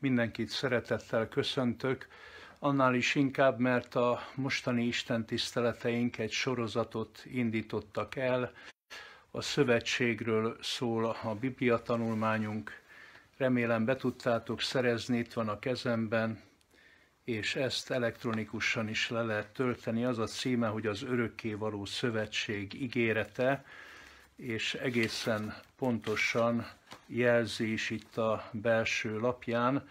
Mindenkit szeretettel köszöntök, annál is inkább, mert a mostani Isten tiszteleteink egy sorozatot indítottak el. A szövetségről szól a Biblia tanulmányunk. Remélem be tudtátok szerezni, itt van a kezemben, és ezt elektronikusan is le lehet tölteni. Az a címe, hogy az örökké való szövetség ígérete, és egészen pontosan jelzi is itt a belső lapján,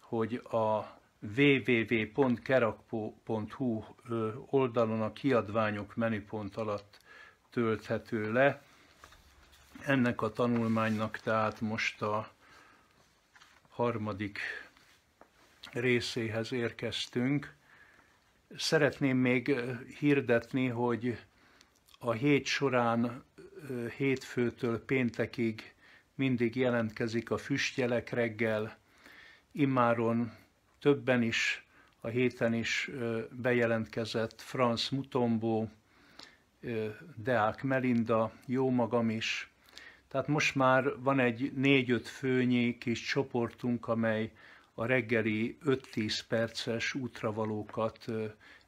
hogy a www.kerakpo.hu oldalon a kiadványok menüpont alatt tölthető le. Ennek a tanulmánynak tehát most a harmadik részéhez érkeztünk. Szeretném még hirdetni, hogy a hét során hétfőtől péntekig mindig jelentkezik a füstjelek reggel, Imáron többen is, a héten is bejelentkezett Franz Mutombó, Deák Melinda, jó magam is. Tehát most már van egy négy-öt főnyi kis csoportunk, amely a reggeli 5-10 perces útravalókat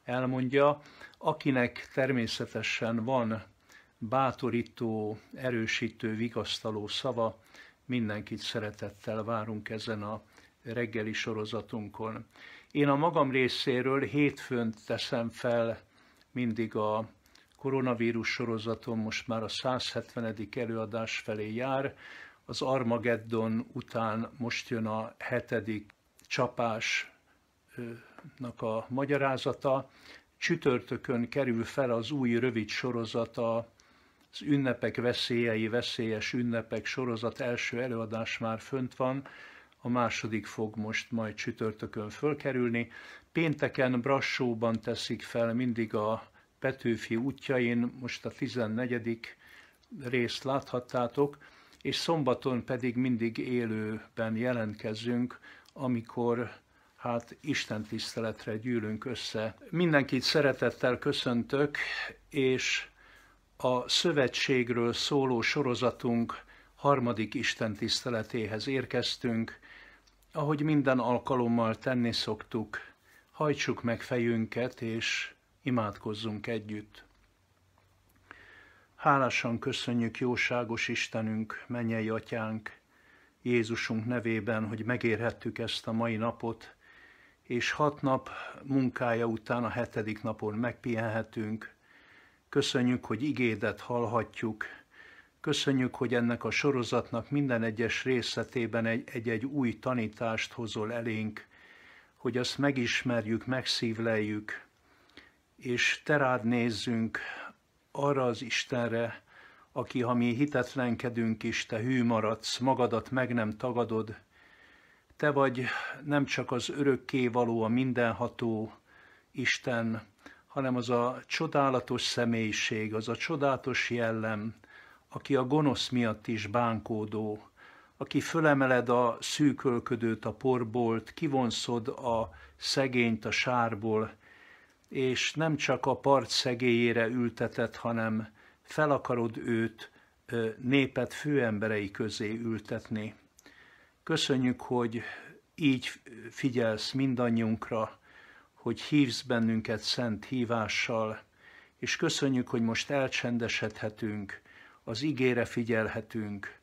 elmondja. Akinek természetesen van bátorító, erősítő, vigasztaló szava. Mindenkit szeretettel várunk ezen a reggeli sorozatunkon. Én a magam részéről hétfőn teszem fel mindig a koronavírus sorozatom, most már a 170. előadás felé jár, az Armageddon után most jön a hetedik csapásnak a magyarázata. Csütörtökön kerül fel az új rövid sorozata az ünnepek veszélyei, veszélyes ünnepek sorozat első előadás már fönt van, a második fog most majd csütörtökön fölkerülni. Pénteken Brassóban teszik fel mindig a Petőfi útjain, most a 14. részt láthattátok, és szombaton pedig mindig élőben jelentkezünk, amikor hát Isten tiszteletre gyűlünk össze. Mindenkit szeretettel köszöntök, és a szövetségről szóló sorozatunk harmadik Isten tiszteletéhez érkeztünk. Ahogy minden alkalommal tenni szoktuk, hajtsuk meg fejünket és imádkozzunk együtt. Hálásan köszönjük jóságos Istenünk, mennyei atyánk, Jézusunk nevében, hogy megérhettük ezt a mai napot, és hat nap munkája után a hetedik napon megpihenhetünk – Köszönjük, hogy igédet hallhatjuk. Köszönjük, hogy ennek a sorozatnak minden egyes részletében egy-egy új tanítást hozol elénk, hogy azt megismerjük, megszívleljük, és te rád nézzünk arra az Istenre, aki, ha mi hitetlenkedünk is, te hű maradsz, magadat meg nem tagadod, te vagy nem csak az örökké való, a mindenható Isten, hanem az a csodálatos személyiség, az a csodálatos jellem, aki a gonosz miatt is bánkódó, aki fölemeled a szűkölködőt a porbolt, kivonszod a szegényt a sárból, és nem csak a part szegélyére ültetett, hanem fel akarod őt népet főemberei közé ültetni. Köszönjük, hogy így figyelsz mindannyiunkra, hogy hívsz bennünket szent hívással, és köszönjük, hogy most elcsendesedhetünk, az igére figyelhetünk.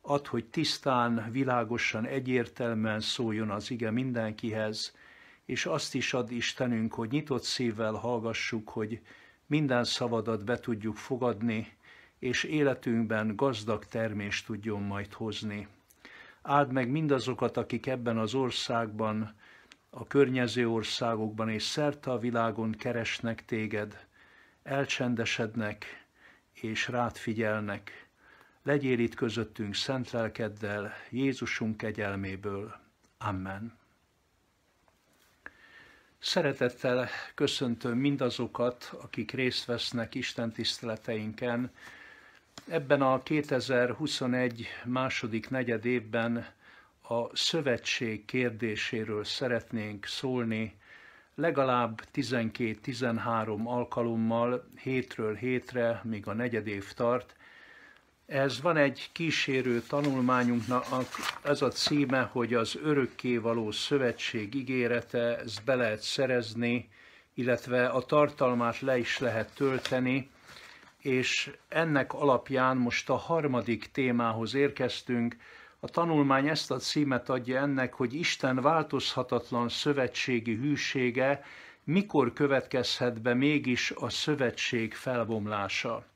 Ad, hogy tisztán, világosan, egyértelműen szóljon az ige mindenkihez, és azt is ad Istenünk, hogy nyitott szívvel hallgassuk, hogy minden szavadat be tudjuk fogadni, és életünkben gazdag termést tudjon majd hozni. Áld meg mindazokat, akik ebben az országban a környező országokban és szerte a világon keresnek téged, elcsendesednek és rád figyelnek. Legyél itt közöttünk szent lelkeddel, Jézusunk kegyelméből. Amen. Szeretettel köszöntöm mindazokat, akik részt vesznek Isten tiszteleteinken. Ebben a 2021 második negyed évben a szövetség kérdéséről szeretnénk szólni legalább 12-13 alkalommal, hétről hétre, míg a negyed év tart. Ez van egy kísérő tanulmányunknak, ez a címe, hogy az való szövetség ígérete, ezt be lehet szerezni, illetve a tartalmát le is lehet tölteni, és ennek alapján most a harmadik témához érkeztünk, a tanulmány ezt a címet adja ennek, hogy Isten változhatatlan szövetségi hűsége mikor következhet be mégis a szövetség felbomlása.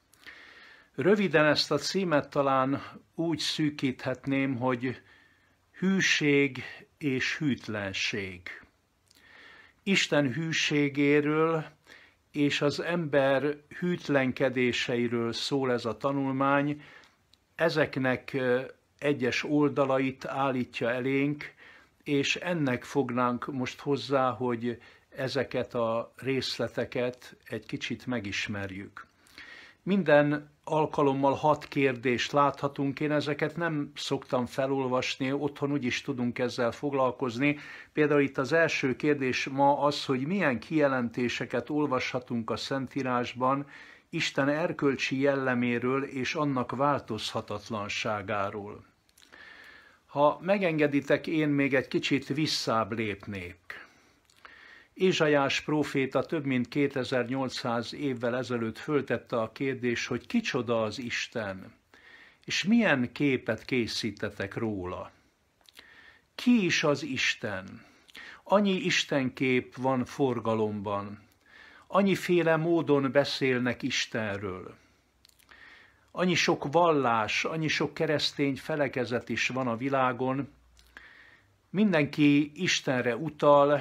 Röviden ezt a címet talán úgy szűkíthetném, hogy hűség és hűtlenség. Isten hűségéről és az ember hűtlenkedéseiről szól ez a tanulmány, ezeknek egyes oldalait állítja elénk, és ennek fognánk most hozzá, hogy ezeket a részleteket egy kicsit megismerjük. Minden alkalommal hat kérdést láthatunk, én ezeket nem szoktam felolvasni, otthon is tudunk ezzel foglalkozni. Például itt az első kérdés ma az, hogy milyen kijelentéseket olvashatunk a Szentírásban Isten erkölcsi jelleméről és annak változhatatlanságáról. Ha megengeditek, én még egy kicsit visszább lépnék. Ézsajás próféta több mint 2800 évvel ezelőtt föltette a kérdés, hogy kicsoda az Isten, és milyen képet készítetek róla. Ki is az Isten? Annyi istenkép van forgalomban, annyiféle módon beszélnek Istenről annyi sok vallás, annyi sok keresztény felekezet is van a világon, mindenki Istenre utal,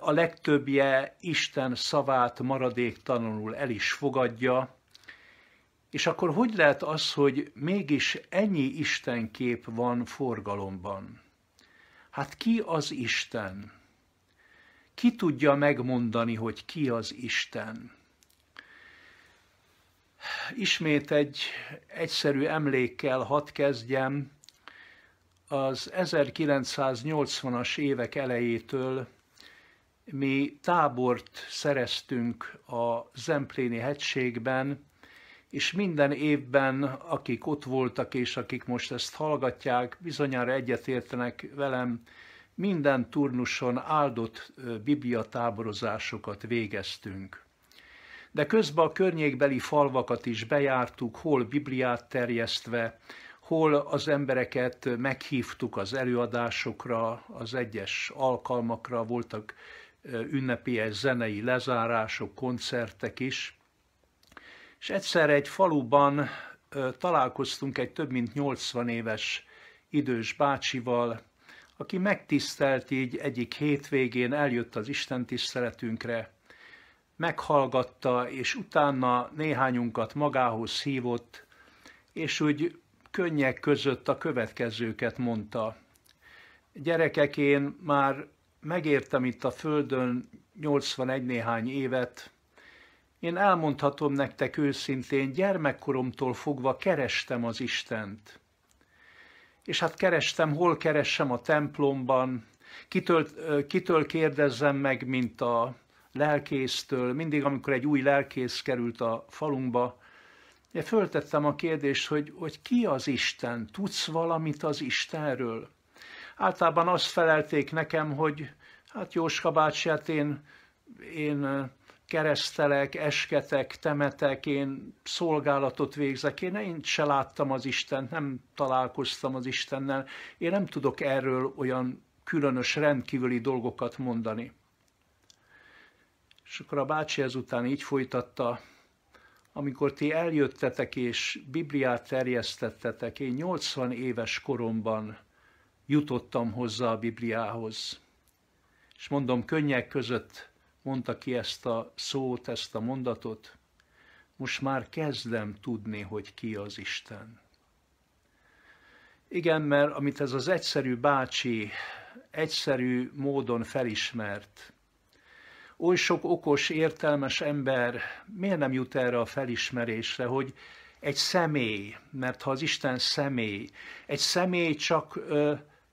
a legtöbbje Isten szavát maradéktalanul el is fogadja, és akkor hogy lehet az, hogy mégis ennyi Istenkép van forgalomban? Hát ki az Isten? Ki tudja megmondani, hogy ki az Isten? Ismét egy egyszerű emlékkel hadd kezdjem az 1980-as évek elejétől mi tábort szereztünk a Zempléni hegységben, és minden évben, akik ott voltak és akik most ezt hallgatják, bizonyára egyetértenek velem, minden turnuson áldott bibliatáborozásokat végeztünk de közben a környékbeli falvakat is bejártuk, hol Bibliát terjesztve, hol az embereket meghívtuk az előadásokra, az egyes alkalmakra, voltak ünnepélyes zenei lezárások, koncertek is. És egyszer egy faluban találkoztunk egy több mint 80 éves idős bácsival, aki megtisztelt így egyik hétvégén, eljött az Isten tiszteletünkre, meghallgatta, és utána néhányunkat magához hívott, és úgy könnyek között a következőket mondta. Gyerekek, én már megértem itt a Földön 81 néhány évet, én elmondhatom nektek őszintén, gyermekkoromtól fogva kerestem az Istent. És hát kerestem, hol keressem a templomban, kitől, kitől kérdezzem meg, mint a lelkésztől, mindig, amikor egy új lelkész került a falunkba, én föltettem a kérdést, hogy, hogy ki az Isten? Tudsz valamit az Istenről? Általában azt felelték nekem, hogy hát Jóska bácsját én, én keresztelek, esketek, temetek, én szolgálatot végzek, én, én se láttam az Isten, nem találkoztam az Istennel, én nem tudok erről olyan különös, rendkívüli dolgokat mondani. És akkor a bácsi ezután így folytatta, amikor ti eljöttetek és Bibliát terjesztettetek, én 80 éves koromban jutottam hozzá a Bibliához. És mondom, könnyek között mondta ki ezt a szót, ezt a mondatot, most már kezdem tudni, hogy ki az Isten. Igen, mert amit ez az egyszerű bácsi egyszerű módon felismert, oly sok okos, értelmes ember miért nem jut erre a felismerésre, hogy egy személy, mert ha az Isten személy, egy személy csak,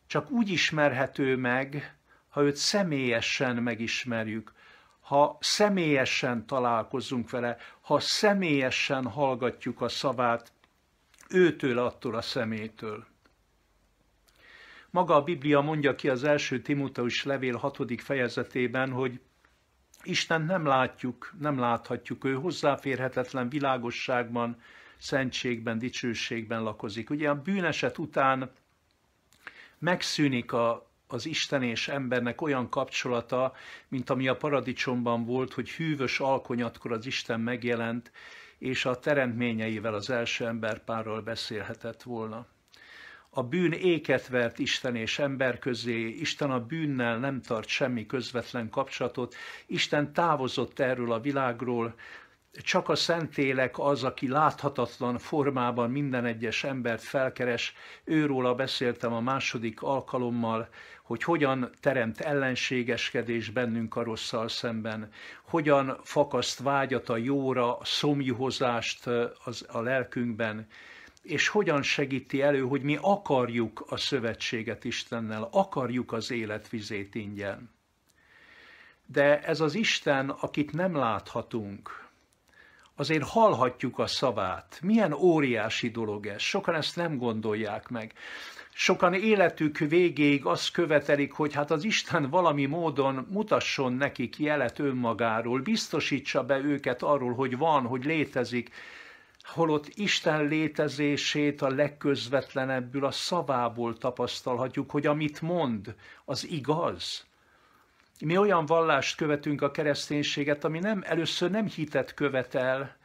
csak úgy ismerhető meg, ha őt személyesen megismerjük, ha személyesen találkozunk vele, ha személyesen hallgatjuk a szavát, őtől, attól a szemétől. Maga a Biblia mondja ki az első Timóteus levél hatodik fejezetében, hogy Isten nem látjuk, nem láthatjuk, ő hozzáférhetetlen világosságban, szentségben, dicsőségben lakozik. Ugye a bűneset után megszűnik a, az Isten és embernek olyan kapcsolata, mint ami a paradicsomban volt, hogy hűvös alkonyatkor az Isten megjelent, és a teremtményeivel, az első emberpárral beszélhetett volna. A bűn éket vert Isten és ember közé, Isten a bűnnel nem tart semmi közvetlen kapcsolatot, Isten távozott erről a világról, csak a szentélek, az, aki láthatatlan formában minden egyes embert felkeres. Őróla beszéltem a második alkalommal, hogy hogyan teremt ellenségeskedés bennünk a rosszal szemben, hogyan fakaszt vágyat a jóra, a szomjuhozást az, a lelkünkben, és hogyan segíti elő, hogy mi akarjuk a szövetséget Istennel, akarjuk az életvizét ingyen. De ez az Isten, akit nem láthatunk, azért hallhatjuk a szavát. Milyen óriási dolog ez, sokan ezt nem gondolják meg. Sokan életük végéig azt követelik, hogy hát az Isten valami módon mutasson nekik jelet önmagáról, biztosítsa be őket arról, hogy van, hogy létezik, holott Isten létezését a legközvetlenebbül a szavából tapasztalhatjuk, hogy amit mond, az igaz. Mi olyan vallást követünk a kereszténységet, ami nem először nem hitet követel,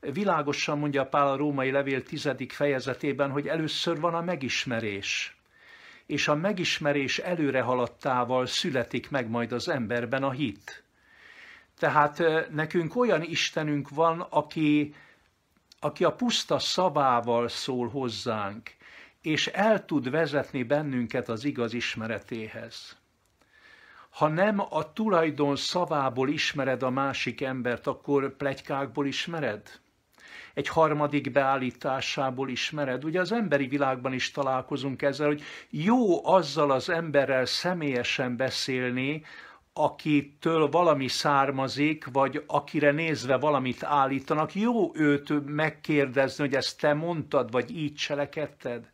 világosan mondja Pál a római levél tizedik fejezetében, hogy először van a megismerés, és a megismerés előrehaladtával születik meg majd az emberben a hit. Tehát nekünk olyan Istenünk van, aki aki a puszta szavával szól hozzánk, és el tud vezetni bennünket az igaz ismeretéhez. Ha nem a tulajdon szavából ismered a másik embert, akkor plegykákból ismered? Egy harmadik beállításából ismered? Ugye az emberi világban is találkozunk ezzel, hogy jó azzal az emberrel személyesen beszélni, akitől valami származik, vagy akire nézve valamit állítanak, jó őt megkérdezni, hogy ezt te mondtad, vagy így cselekedted.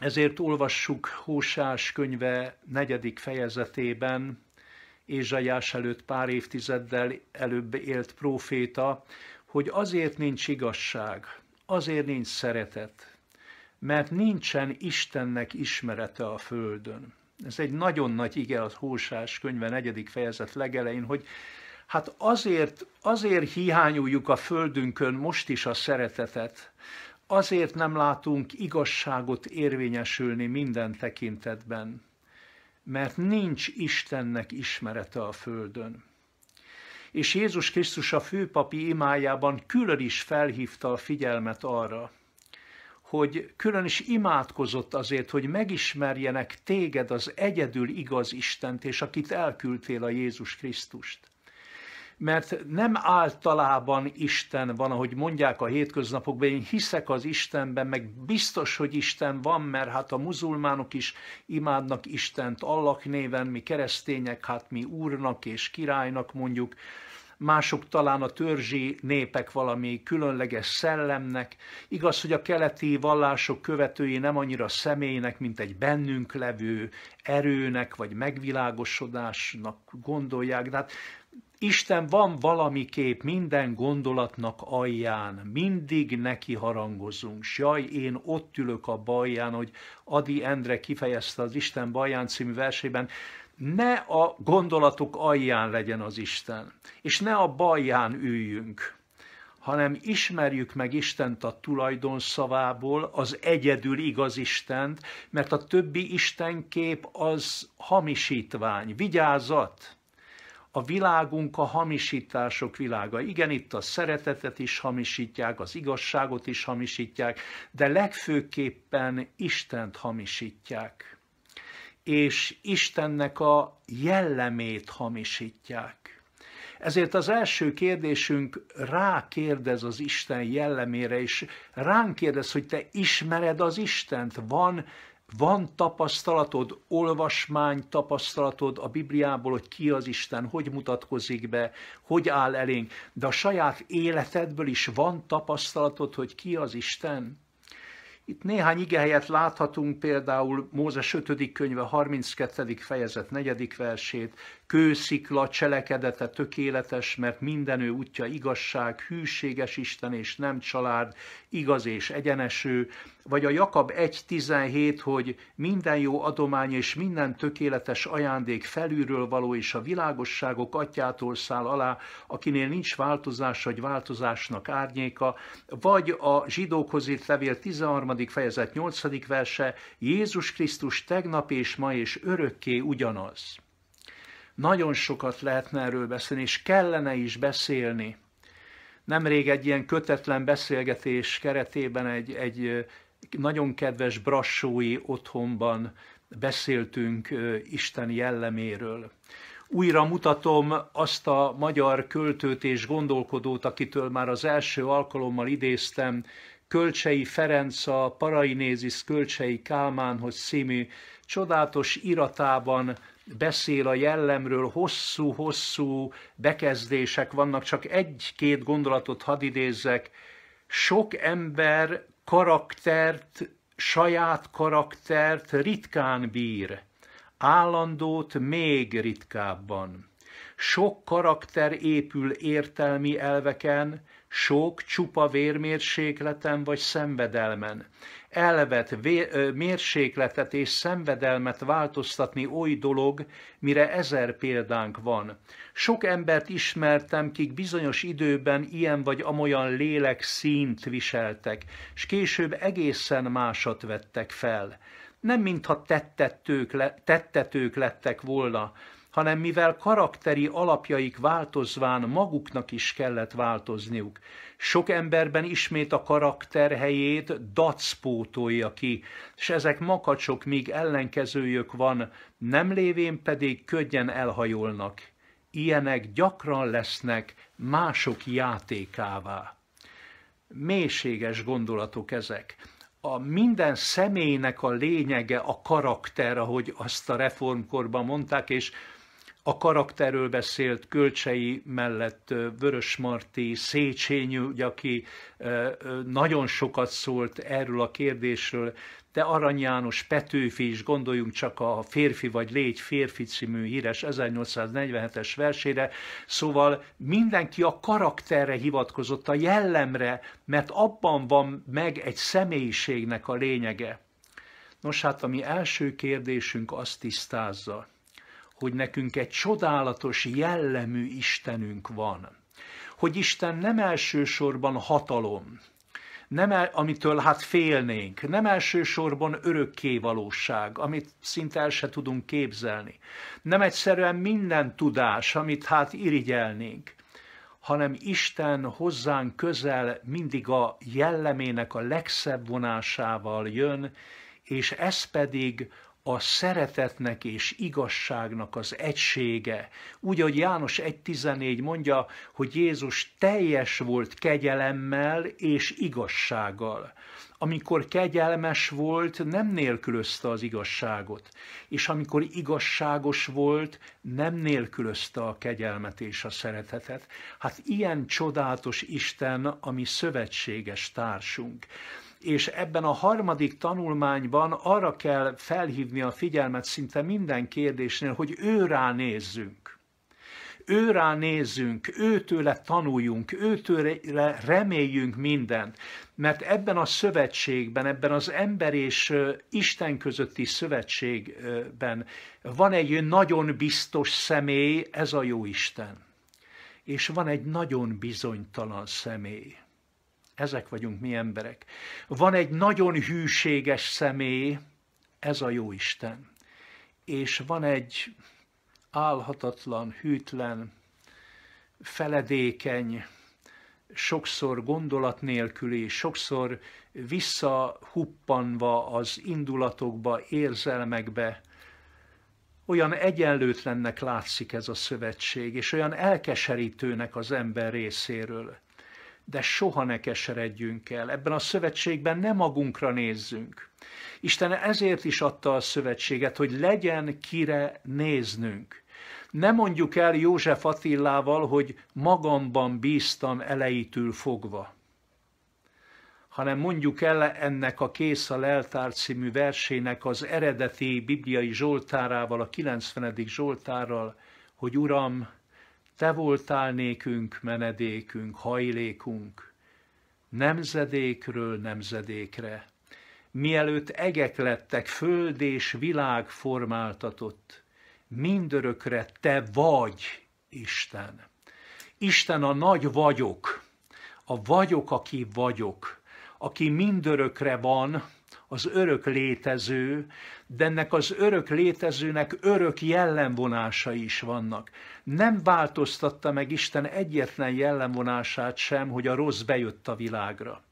Ezért olvassuk Hósás könyve negyedik fejezetében, Ézsajás előtt pár évtizeddel előbb élt próféta, hogy azért nincs igazság, azért nincs szeretet, mert nincsen Istennek ismerete a földön. Ez egy nagyon nagy ige az Hósás könyve negyedik fejezet legelején, hogy hát azért, azért hiányoljuk a földünkön most is a szeretetet, azért nem látunk igazságot érvényesülni minden tekintetben, mert nincs Istennek ismerete a földön. És Jézus Krisztus a főpapi imájában külön is felhívta a figyelmet arra, hogy külön is imádkozott azért, hogy megismerjenek téged az egyedül igaz Istent, és akit elküldtél a Jézus Krisztust. Mert nem általában Isten van, ahogy mondják a hétköznapokban, én hiszek az Istenben, meg biztos, hogy Isten van, mert hát a muzulmánok is imádnak Istent Allak néven, mi keresztények, hát mi úrnak és királynak mondjuk, mások talán a törzsi népek valami különleges szellemnek. Igaz, hogy a keleti vallások követői nem annyira személynek, mint egy bennünk levő erőnek vagy megvilágosodásnak gondolják. De hát Isten van valami kép minden gondolatnak alján, mindig neki harangozunk. jaj, én ott ülök a baján, hogy Adi Endre kifejezte az Isten baján című versében, ne a gondolatok alján legyen az Isten, és ne a balján üljünk, hanem ismerjük meg Istent a tulajdonszavából, az egyedül igaz Istent, mert a többi Istenkép az hamisítvány, vigyázat! a világunk a hamisítások világa. Igen, itt a szeretetet is hamisítják, az igazságot is hamisítják, de legfőképpen Istent hamisítják és Istennek a jellemét hamisítják. Ezért az első kérdésünk rákérdez az Isten jellemére, és ránk kérdez, hogy te ismered az Istent, van, van tapasztalatod, olvasmány tapasztalatod a Bibliából, hogy ki az Isten, hogy mutatkozik be, hogy áll elénk, de a saját életedből is van tapasztalatod, hogy ki az Isten. Itt néhány ige helyet láthatunk, például Mózes 5. könyve 32. fejezet 4. versét, kőszikla cselekedete tökéletes, mert minden ő útja igazság, hűséges Isten és nem család, igaz és egyeneső, vagy a Jakab 1.17, hogy minden jó adomány és minden tökéletes ajándék felülről való és a világosságok atyától száll alá, akinél nincs változás vagy változásnak árnyéka, vagy a zsidókhoz írt levél 13. fejezet 8. verse, Jézus Krisztus tegnap és ma és örökké ugyanaz. Nagyon sokat lehetne erről beszélni, és kellene is beszélni. Nemrég egy ilyen kötetlen beszélgetés keretében egy, egy nagyon kedves brassói otthonban beszéltünk Isten jelleméről. Újra mutatom azt a magyar költőt és gondolkodót, akitől már az első alkalommal idéztem, Kölcsei Ferenc a Parainézis Kölcsei Kálmánhoz című csodálatos iratában beszél a jellemről, hosszú-hosszú bekezdések vannak, csak egy-két gondolatot hadd idézzek. Sok ember karaktert, saját karaktert ritkán bír, állandót még ritkábban. Sok karakter épül értelmi elveken, sok csupa vérmérsékleten vagy szenvedelmen. Elvet, ö, mérsékletet és szenvedelmet változtatni oly dolog, mire ezer példánk van. Sok embert ismertem, kik bizonyos időben ilyen vagy amolyan lélek színt viseltek, és később egészen másat vettek fel. Nem mintha tettetők, le, tettetők lettek volna, hanem mivel karakteri alapjaik változván maguknak is kellett változniuk. Sok emberben ismét a karakter helyét dacpótolja ki, és ezek makacsok, míg ellenkezőjük van, nem lévén pedig könnyen elhajolnak. Ilyenek gyakran lesznek mások játékává. Mélységes gondolatok ezek a minden személynek a lényege a karakter, ahogy azt a reformkorban mondták, és a karakterről beszélt Kölcsei mellett Marti, Széchenyi, ugye, aki nagyon sokat szólt erről a kérdésről, de Arany János, Petőfi is, gondoljunk csak a Férfi vagy Légy Férfi című híres 1847-es versére, szóval mindenki a karakterre hivatkozott, a jellemre, mert abban van meg egy személyiségnek a lényege. Nos hát, ami első kérdésünk azt tisztázza, hogy nekünk egy csodálatos jellemű Istenünk van. Hogy Isten nem elsősorban hatalom, nem el, amitől hát félnénk, nem elsősorban örökké valóság, amit szinte el se tudunk képzelni, nem egyszerűen minden tudás, amit hát irigyelnénk, hanem Isten hozzánk közel mindig a jellemének a legszebb vonásával jön, és ez pedig a szeretetnek és igazságnak az egysége. Úgy, ahogy János 1.14 mondja, hogy Jézus teljes volt kegyelemmel és igazsággal. Amikor kegyelmes volt, nem nélkülözte az igazságot, és amikor igazságos volt, nem nélkülözte a kegyelmet és a szeretetet. Hát ilyen csodálatos Isten, ami szövetséges társunk és ebben a harmadik tanulmányban arra kell felhívni a figyelmet szinte minden kérdésnél, hogy őrá nézzünk őrá nézzünk, őtőle tanuljunk, őtőle reméljünk mindent, mert ebben a szövetségben, ebben az ember és Isten közötti szövetségben van egy nagyon biztos személy, ez a jó Isten, és van egy nagyon bizonytalan személy, ezek vagyunk mi emberek. Van egy nagyon hűséges személy, ez a jó Isten. És van egy álhatatlan, hűtlen, feledékeny, sokszor gondolat nélküli, sokszor visszahuppanva az indulatokba, érzelmekbe, olyan egyenlőtlennek látszik ez a szövetség, és olyan elkeserítőnek az ember részéről de soha ne keseredjünk el. Ebben a szövetségben nem magunkra nézzünk. Isten ezért is adta a szövetséget, hogy legyen kire néznünk. Ne mondjuk el József Attillával, hogy magamban bíztam elejétől fogva hanem mondjuk el ennek a Kész a leltár című versének az eredeti bibliai zsoltárával, a 90. zsoltárral, hogy Uram, te voltál nékünk menedékünk, hajlékunk, nemzedékről nemzedékre. Mielőtt egek lettek, föld és világ formáltatott, mindörökre Te vagy, Isten. Isten a nagy vagyok, a vagyok, aki vagyok, aki mindörökre van, az örök létező, de ennek az örök létezőnek örök jellemvonásai is vannak. Nem változtatta meg Isten egyetlen jellemvonását sem, hogy a rossz bejött a világra.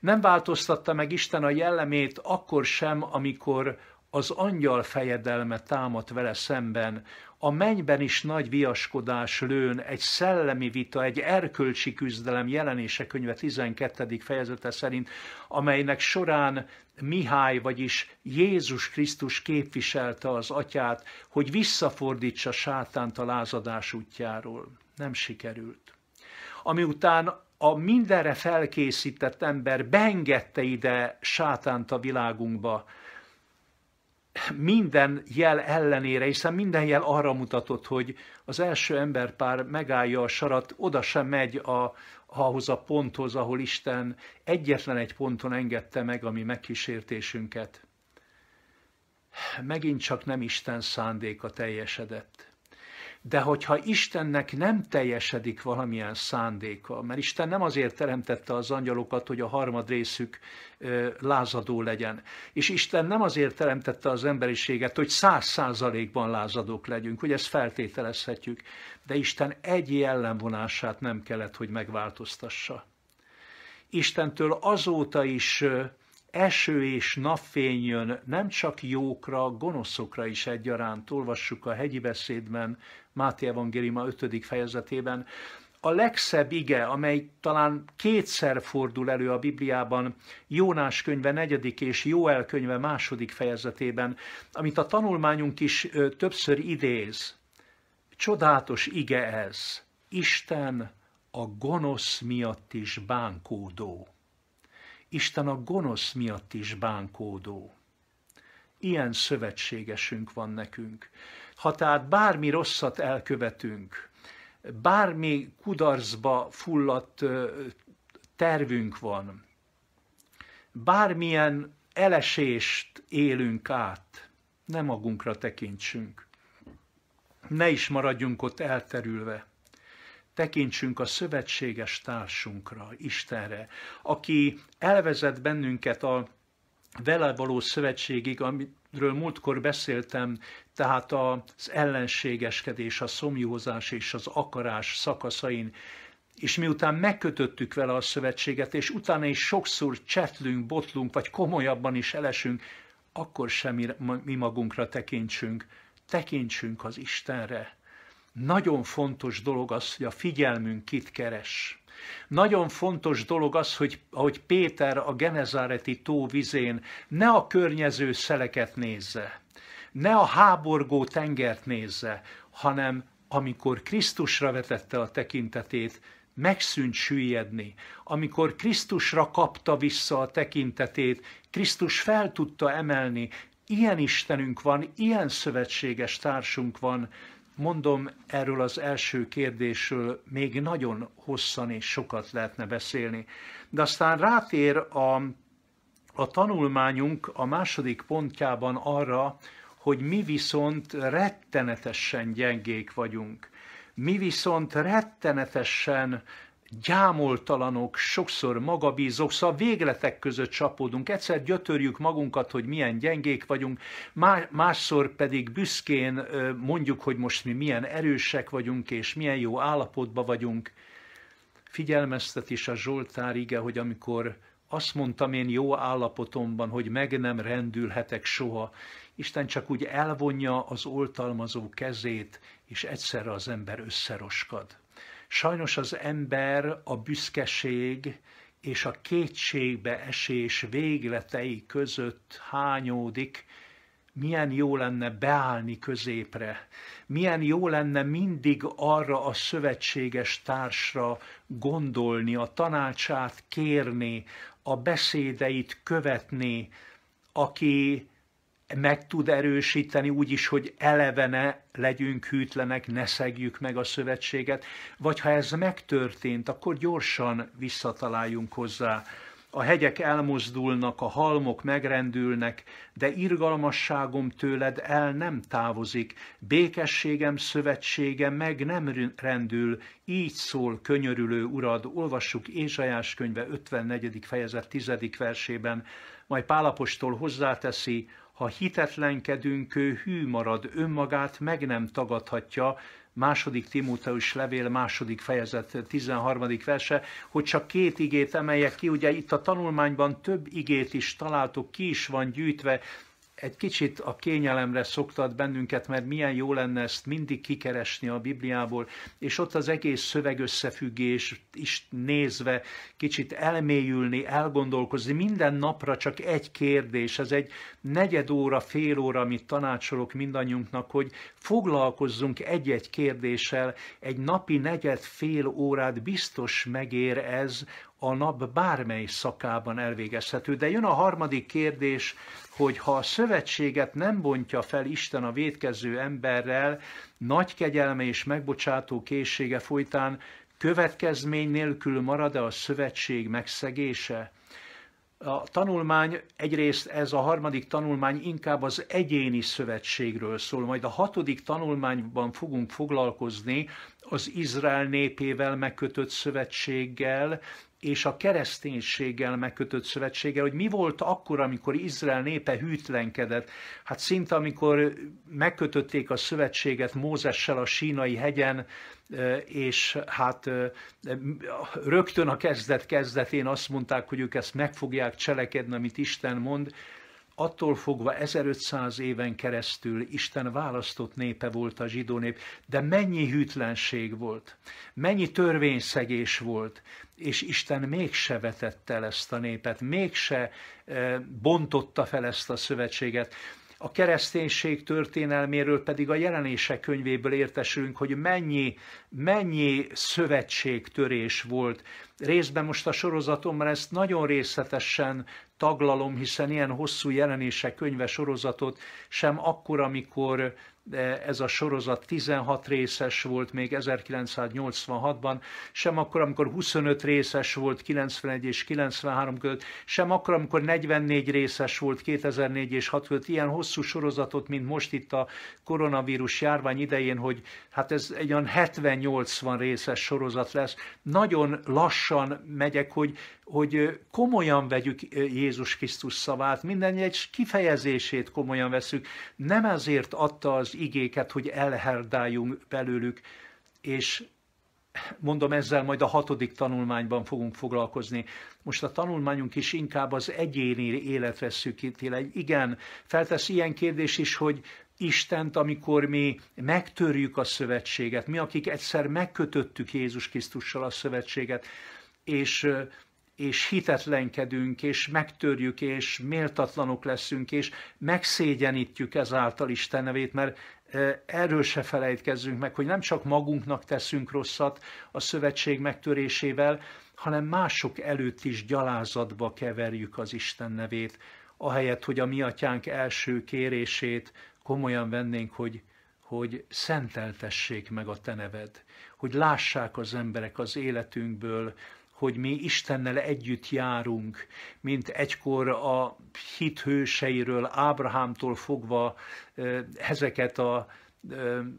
Nem változtatta meg Isten a jellemét akkor sem, amikor az angyal fejedelme támadt vele szemben, a mennyben is nagy viaskodás lőn, egy szellemi vita, egy erkölcsi küzdelem jelenése könyve 12. fejezete szerint, amelynek során Mihály, vagyis Jézus Krisztus képviselte az atyát, hogy visszafordítsa sátánt a lázadás útjáról. Nem sikerült. Ami után a mindenre felkészített ember beengedte ide sátánt a világunkba, minden jel ellenére, hiszen minden jel arra mutatott, hogy az első emberpár megállja a sarat, oda sem megy a, ahhoz a ponthoz, ahol Isten egyetlen egy ponton engedte meg a mi megkísértésünket. Megint csak nem Isten szándéka teljesedett. De hogyha Istennek nem teljesedik valamilyen szándéka, mert Isten nem azért teremtette az angyalokat, hogy a harmad részük lázadó legyen, és Isten nem azért teremtette az emberiséget, hogy száz százalékban lázadók legyünk, hogy ezt feltételezhetjük, de Isten egy jellemvonását nem kellett, hogy megváltoztassa. Istentől azóta is eső és napfény jön nem csak jókra, gonoszokra is egyaránt, olvassuk a hegyi beszédben, Máté Evangéliuma 5. fejezetében. A legszebb ige, amely talán kétszer fordul elő a Bibliában, Jónás könyve 4. és Jóel könyve második fejezetében, amit a tanulmányunk is többször idéz. Csodálatos ige ez. Isten a gonosz miatt is bánkódó. Isten a gonosz miatt is bánkódó. Ilyen szövetségesünk van nekünk. Ha tehát bármi rosszat elkövetünk, bármi kudarcba fulladt tervünk van, bármilyen elesést élünk át, nem magunkra tekintsünk. Ne is maradjunk ott elterülve Tekintsünk a szövetséges társunkra, Istenre, aki elvezet bennünket a vele való szövetségig, amiről múltkor beszéltem, tehát az ellenségeskedés, a szomjózás és az akarás szakaszain, és miután megkötöttük vele a szövetséget, és utána is sokszor csetlünk, botlunk, vagy komolyabban is elesünk, akkor sem mi magunkra tekintsünk, tekintsünk az Istenre, nagyon fontos dolog az, hogy a figyelmünk kit keres. Nagyon fontos dolog az, hogy ahogy Péter a Genezáreti tó vizén ne a környező szeleket nézze, ne a háborgó tengert nézze, hanem amikor Krisztusra vetette a tekintetét, megszűnt süllyedni. Amikor Krisztusra kapta vissza a tekintetét, Krisztus fel tudta emelni, ilyen Istenünk van, ilyen szövetséges társunk van, Mondom, erről az első kérdésről még nagyon hosszan és sokat lehetne beszélni. De aztán rátér a, a tanulmányunk a második pontjában arra, hogy mi viszont rettenetesen gyengék vagyunk. Mi viszont rettenetesen gyámoltalanok, sokszor magabízók, szóval végletek között csapódunk. Egyszer gyötörjük magunkat, hogy milyen gyengék vagyunk, másszor pedig büszkén mondjuk, hogy most mi milyen erősek vagyunk, és milyen jó állapotban vagyunk. Figyelmeztet is a Zsoltár ige, hogy amikor azt mondtam én jó állapotomban, hogy meg nem rendülhetek soha, Isten csak úgy elvonja az oltalmazó kezét, és egyszerre az ember összeroskad. Sajnos az ember a büszkeség és a kétségbe esés végletei között hányódik, milyen jó lenne beállni középre, milyen jó lenne mindig arra a szövetséges társra gondolni, a tanácsát kérni, a beszédeit követni, aki meg tud erősíteni úgy is, hogy elevene legyünk hűtlenek, ne szegjük meg a szövetséget, vagy ha ez megtörtént, akkor gyorsan visszataláljunk hozzá. A hegyek elmozdulnak, a halmok megrendülnek, de irgalmasságom tőled el nem távozik, békességem, szövetsége meg nem rendül, így szól könyörülő urad. Olvassuk Ézsajás könyve 54. fejezet 10. versében, majd Pálapostól hozzáteszi, ha hitetlenkedünk, ő hű marad, önmagát meg nem tagadhatja, második Timóteus levél, második fejezet, 13. verse, hogy csak két igét emeljek ki, ugye itt a tanulmányban több igét is találtok, ki is van gyűjtve, egy kicsit a kényelemre szoktat bennünket, mert milyen jó lenne ezt mindig kikeresni a Bibliából, és ott az egész szövegösszefüggés is nézve kicsit elmélyülni, elgondolkozni. Minden napra csak egy kérdés, ez egy negyed óra, fél óra, amit tanácsolok mindannyiunknak, hogy foglalkozzunk egy-egy kérdéssel, egy napi negyed, fél órát biztos megér ez a nap bármely szakában elvégezhető. De jön a harmadik kérdés, hogy ha a szövetséget nem bontja fel Isten a védkező emberrel, nagy kegyelme és megbocsátó készsége folytán következmény nélkül marad-e a szövetség megszegése? A tanulmány, egyrészt ez a harmadik tanulmány inkább az egyéni szövetségről szól, majd a hatodik tanulmányban fogunk foglalkozni az Izrael népével megkötött szövetséggel, és a kereszténységgel megkötött szövetséggel, hogy mi volt akkor, amikor Izrael népe hűtlenkedett. Hát szinte amikor megkötötték a szövetséget Mózessel a sínai hegyen, és hát rögtön a kezdet kezdetén azt mondták, hogy ők ezt meg fogják cselekedni, amit Isten mond, attól fogva 1500 éven keresztül Isten választott népe volt a zsidó nép, de mennyi hűtlenség volt, mennyi törvényszegés volt, és Isten mégse vetette el ezt a népet, mégse eh, bontotta fel ezt a szövetséget. A kereszténység történelméről pedig a jelenések könyvéből értesülünk, hogy mennyi, mennyi szövetségtörés volt. Részben most a sorozatomban ezt nagyon részletesen taglalom, hiszen ilyen hosszú jelenése könyve sorozatot sem akkor, amikor eh, ez a sorozat 16 részes volt még 1986-ban, sem akkor, amikor 25 részes volt 91 és 93 között, sem akkor, amikor 44 részes volt 2004 és között, ilyen hosszú sorozatot, mint most itt a koronavírus járvány idején, hogy hát ez egy olyan 70-80 részes sorozat lesz. Nagyon lassan megyek, hogy hogy komolyan vegyük Jézus Krisztus szavát, minden egy kifejezését komolyan veszük. Nem ezért adta az igéket, hogy elherdáljunk belőlük, és mondom ezzel majd a hatodik tanulmányban fogunk foglalkozni. Most a tanulmányunk is inkább az egyéni életre szűkítél. Igen, feltesz ilyen kérdés is, hogy Istent, amikor mi megtörjük a szövetséget, mi, akik egyszer megkötöttük Jézus Krisztussal a szövetséget, és és hitetlenkedünk, és megtörjük, és méltatlanok leszünk, és megszégyenítjük ezáltal Isten nevét, mert e, erről se felejtkezzünk meg, hogy nem csak magunknak teszünk rosszat a szövetség megtörésével, hanem mások előtt is gyalázatba keverjük az Isten nevét, ahelyett, hogy a mi atyánk első kérését komolyan vennénk, hogy, hogy szenteltessék meg a te neved, hogy lássák az emberek az életünkből, hogy mi Istennel együtt járunk, mint egykor a hithőseiről, Ábrahámtól fogva ezeket a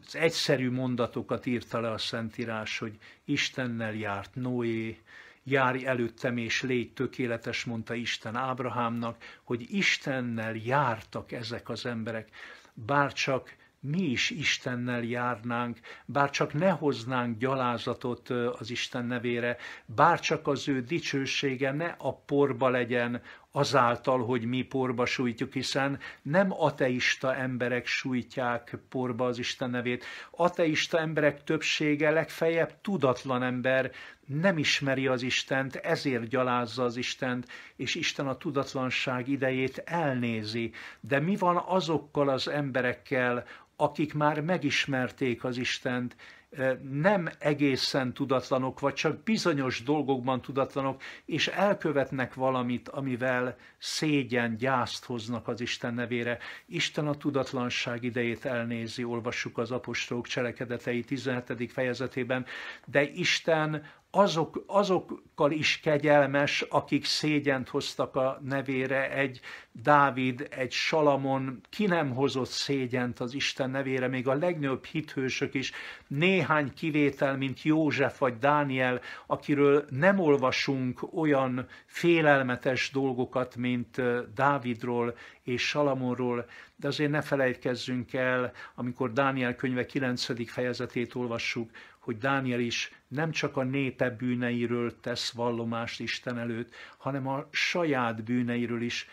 az egyszerű mondatokat írta le a Szentírás, hogy Istennel járt Noé, járj előttem és légy tökéletes, mondta Isten Ábrahámnak, hogy Istennel jártak ezek az emberek, bárcsak mi is Istennel járnánk, bár csak ne hoznánk gyalázatot az Isten nevére, bár csak az ő dicsősége ne a porba legyen, azáltal, hogy mi porba sújtjuk, hiszen nem ateista emberek sújtják porba az Isten nevét. Ateista emberek többsége legfeljebb tudatlan ember, nem ismeri az Istent, ezért gyalázza az Istent, és Isten a tudatlanság idejét elnézi. De mi van azokkal az emberekkel, akik már megismerték az Istent, eh, nem egészen tudatlanok, vagy csak bizonyos dolgokban tudatlanok, és elkövetnek valamit, amivel szégyen, gyászt hoznak az Isten nevére. Isten a tudatlanság idejét elnézi, olvassuk az apostolok cselekedetei 17. fejezetében, de Isten azok, azokkal is kegyelmes, akik szégyent hoztak a nevére, egy Dávid, egy Salamon, ki nem hozott szégyent az Isten nevére, még a legnagyobb hithősök is, néhány kivétel, mint József vagy Dániel, akiről nem olvasunk olyan félelmetes dolgokat, mint Dávidról és Salamonról, de azért ne felejtkezzünk el, amikor Dániel könyve 9. fejezetét olvassuk, hogy Dániel is nem csak a népe bűneiről tesz vallomást Isten előtt, hanem a saját bűneiről is.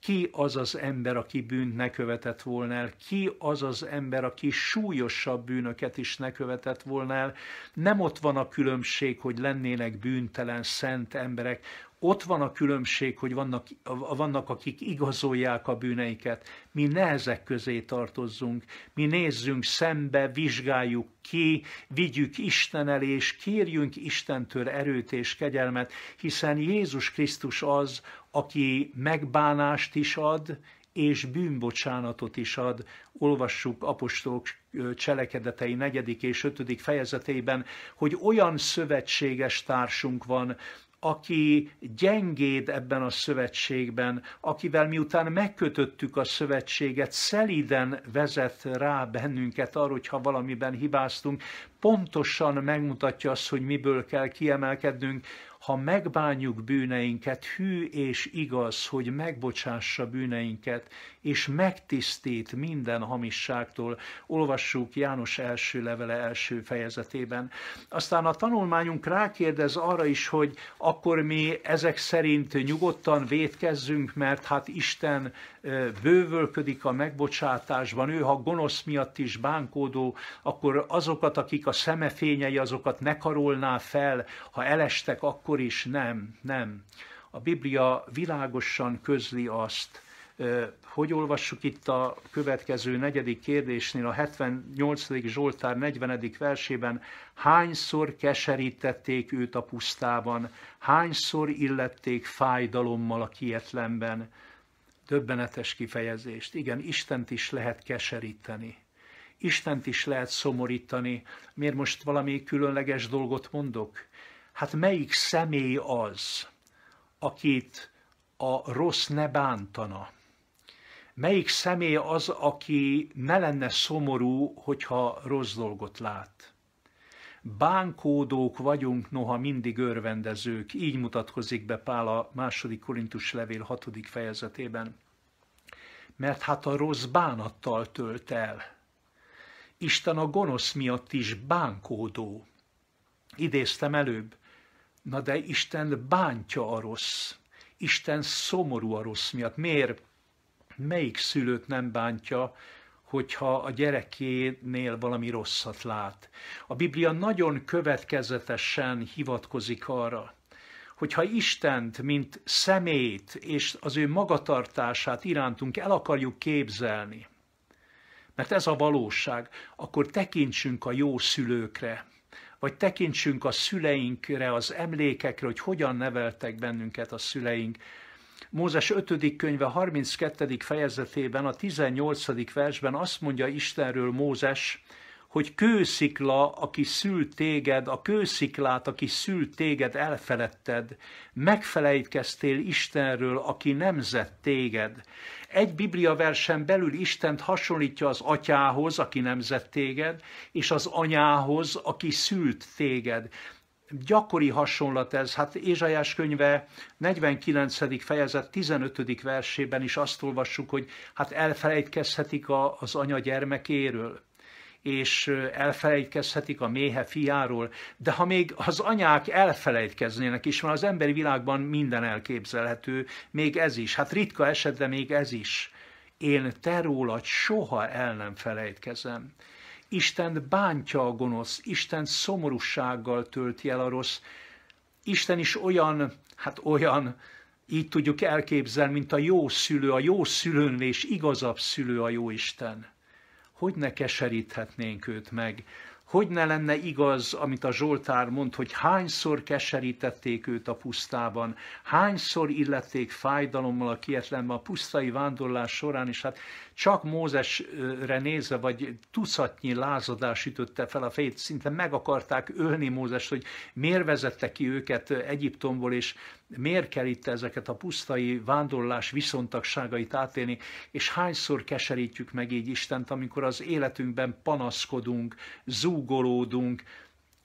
Ki az az ember, aki bűnt ne követett volna el? Ki az az ember, aki súlyosabb bűnöket is ne követett volna el? Nem ott van a különbség, hogy lennének bűntelen, szent emberek, ott van a különbség, hogy vannak, vannak, akik igazolják a bűneiket. Mi ne ezek közé tartozzunk. Mi nézzünk szembe, vizsgáljuk ki, vigyük Isten elé, és kérjünk Istentől erőt és kegyelmet, hiszen Jézus Krisztus az, aki megbánást is ad, és bűnbocsánatot is ad. Olvassuk apostolok cselekedetei 4. és 5. fejezetében, hogy olyan szövetséges társunk van, aki gyengéd ebben a szövetségben, akivel miután megkötöttük a szövetséget, szeliden vezet rá bennünket arra, hogyha valamiben hibáztunk, pontosan megmutatja azt, hogy miből kell kiemelkednünk, ha megbánjuk bűneinket, hű és igaz, hogy megbocsássa bűneinket, és megtisztít minden hamisságtól. Olvassuk János első levele első fejezetében. Aztán a tanulmányunk rákérdez arra is, hogy akkor mi ezek szerint nyugodtan védkezzünk, mert hát Isten bővölködik a megbocsátásban. Ő, ha gonosz miatt is bánkódó, akkor azokat, akik a szemefényei, azokat ne karolná fel, ha elestek, akkor akkor is nem, nem. A Biblia világosan közli azt, hogy olvassuk itt a következő negyedik kérdésnél, a 78. Zsoltár 40. versében, hányszor keserítették őt a pusztában, hányszor illették fájdalommal a kietlenben. Döbbenetes kifejezést. Igen, Istent is lehet keseríteni. Istent is lehet szomorítani. Miért most valami különleges dolgot mondok? Hát melyik személy az, akit a rossz ne bántana? Melyik személy az, aki ne lenne szomorú, hogyha rossz dolgot lát? Bánkódók vagyunk, noha mindig örvendezők, így mutatkozik be Pál a második Korintus levél hatodik fejezetében. Mert hát a rossz bánattal tölt el. Isten a gonosz miatt is bánkódó. Idéztem előbb, Na de Isten bántja a rossz. Isten szomorú a rossz miatt. Miért? Melyik szülőt nem bántja, hogyha a gyerekénél valami rosszat lát? A Biblia nagyon következetesen hivatkozik arra, hogyha Istent, mint szemét és az ő magatartását irántunk el akarjuk képzelni, mert ez a valóság, akkor tekintsünk a jó szülőkre, vagy tekintsünk a szüleinkre, az emlékekre, hogy hogyan neveltek bennünket a szüleink. Mózes 5. könyve 32. fejezetében, a 18. versben azt mondja Istenről Mózes, hogy kőszikla, aki szült téged, a kősziklát, aki szült téged, elfeledted, megfelejtkeztél Istenről, aki nemzett téged. Egy versen belül Istent hasonlítja az atyához, aki nemzett téged, és az anyához, aki szült téged gyakori hasonlat ez. Hát Ézsajás könyve 49. fejezet 15. versében is azt olvassuk, hogy hát elfelejtkezhetik a, az anya gyermekéről és elfelejtkezhetik a méhe fiáról, de ha még az anyák elfelejtkeznének is, mert az emberi világban minden elképzelhető, még ez is, hát ritka eset, de még ez is. Én te rólad soha el nem felejtkezem. Isten bántja a gonosz, Isten szomorúsággal tölti el a rossz. Isten is olyan, hát olyan, így tudjuk elképzelni, mint a jó szülő, a jó szülőnvés, igazabb szülő a jó Isten hogy ne keseríthetnénk őt meg, hogy ne lenne igaz, amit a Zsoltár mond, hogy hányszor keserítették őt a pusztában, hányszor illették fájdalommal a kietlenbe a pusztai vándorlás során, és hát csak Mózesre nézve, vagy tucatnyi lázadás ütötte fel a fejét, szinte meg akarták ölni Mózes, hogy miért vezette ki őket Egyiptomból, és miért kell itt ezeket a pusztai vándorlás viszontagságait átélni, és hányszor keserítjük meg így Istent, amikor az életünkben panaszkodunk, zúgolódunk,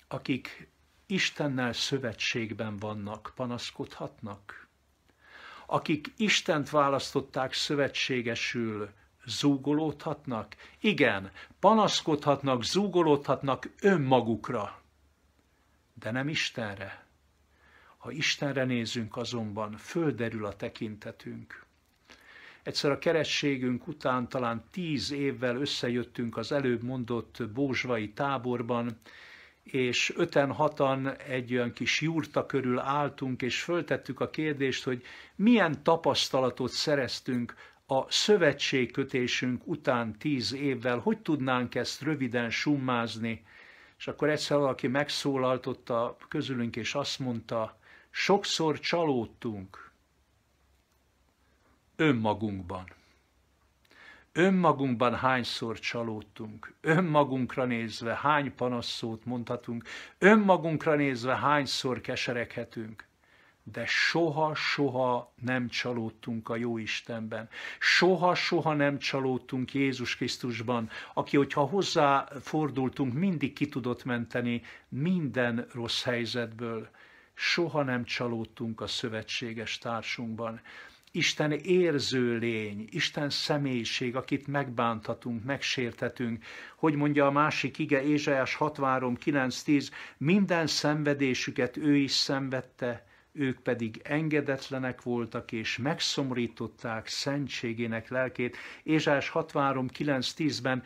akik Istennel szövetségben vannak, panaszkodhatnak. Akik Istent választották szövetségesül, zúgolódhatnak? Igen, panaszkodhatnak, zúgolódhatnak önmagukra, de nem Istenre. Ha Istenre nézünk azonban, földerül a tekintetünk. Egyszer a kerességünk után talán tíz évvel összejöttünk az előbb mondott bózsvai táborban, és öten-hatan egy olyan kis jurta körül álltunk, és föltettük a kérdést, hogy milyen tapasztalatot szereztünk a szövetségkötésünk után tíz évvel, hogy tudnánk ezt röviden summázni. És akkor egyszer valaki megszólaltotta közülünk, és azt mondta, sokszor csalódtunk önmagunkban. Önmagunkban hányszor csalódtunk, önmagunkra nézve hány panaszszót mondhatunk, önmagunkra nézve hányszor kesereghetünk, de soha-soha nem csalódtunk a jó Istenben. Soha-soha nem csalódtunk Jézus Krisztusban, aki, hogyha hozzáfordultunk, mindig ki tudott menteni minden rossz helyzetből soha nem csalódtunk a szövetséges társunkban. Isten érző lény, Isten személyiség, akit megbántatunk, megsértetünk. Hogy mondja a másik ige, Ézsajás 63, 9, 10, minden szenvedésüket ő is szenvedte, ők pedig engedetlenek voltak és megszomrították szentségének lelkét. Ézsás 63.9.10-ben